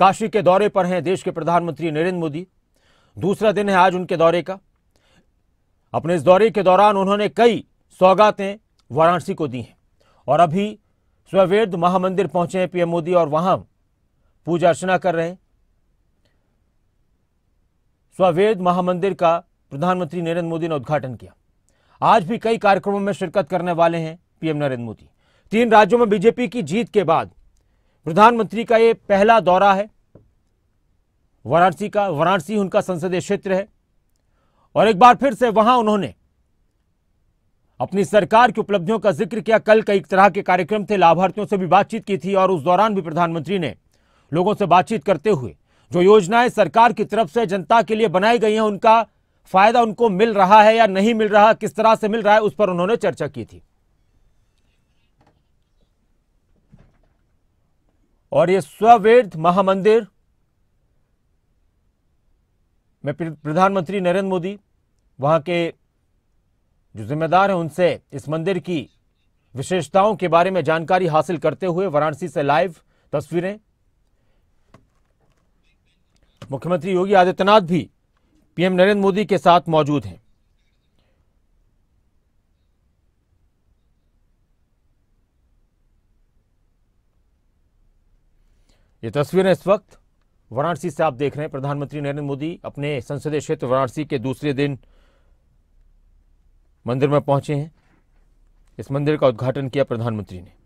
काशी के दौरे पर हैं देश के प्रधानमंत्री नरेंद्र मोदी दूसरा दिन है आज उनके दौरे का अपने इस दौरे के दौरान उन्होंने कई सौगातें वाराणसी को दी हैं और अभी स्वेद महामंदिर पहुंचे हैं पीएम मोदी और वहां पूजा अर्चना कर रहे हैं स्वेद महामंदिर का प्रधानमंत्री नरेंद्र मोदी ने उद्घाटन किया आज भी कई कार्यक्रमों में शिरकत करने वाले हैं पीएम नरेंद्र मोदी तीन राज्यों में बीजेपी की जीत के बाद प्रधानमंत्री का ये पहला दौरा है वाराणसी का वाराणसी उनका संसदीय क्षेत्र है और एक बार फिर से वहां उन्होंने अपनी सरकार की उपलब्धियों का जिक्र किया कल कई तरह के कार्यक्रम थे लाभार्थियों से भी बातचीत की थी और उस दौरान भी प्रधानमंत्री ने लोगों से बातचीत करते हुए जो योजनाएं सरकार की तरफ से जनता के लिए बनाई गई हैं उनका फायदा उनको मिल रहा है या नहीं मिल रहा किस तरह से मिल रहा है उस पर उन्होंने चर्चा की थी और ये स्ववेद महामंदिर में प्रधानमंत्री नरेंद्र मोदी वहां के जो जिम्मेदार हैं उनसे इस मंदिर की विशेषताओं के बारे में जानकारी हासिल करते हुए वाराणसी से लाइव तस्वीरें मुख्यमंत्री योगी आदित्यनाथ भी पीएम नरेंद्र मोदी के साथ मौजूद हैं ये तस्वीरें इस वक्त वाराणसी से आप देख रहे हैं प्रधानमंत्री नरेंद्र मोदी अपने संसदीय क्षेत्र वाराणसी के दूसरे दिन मंदिर में पहुंचे हैं इस मंदिर का उद्घाटन किया प्रधानमंत्री ने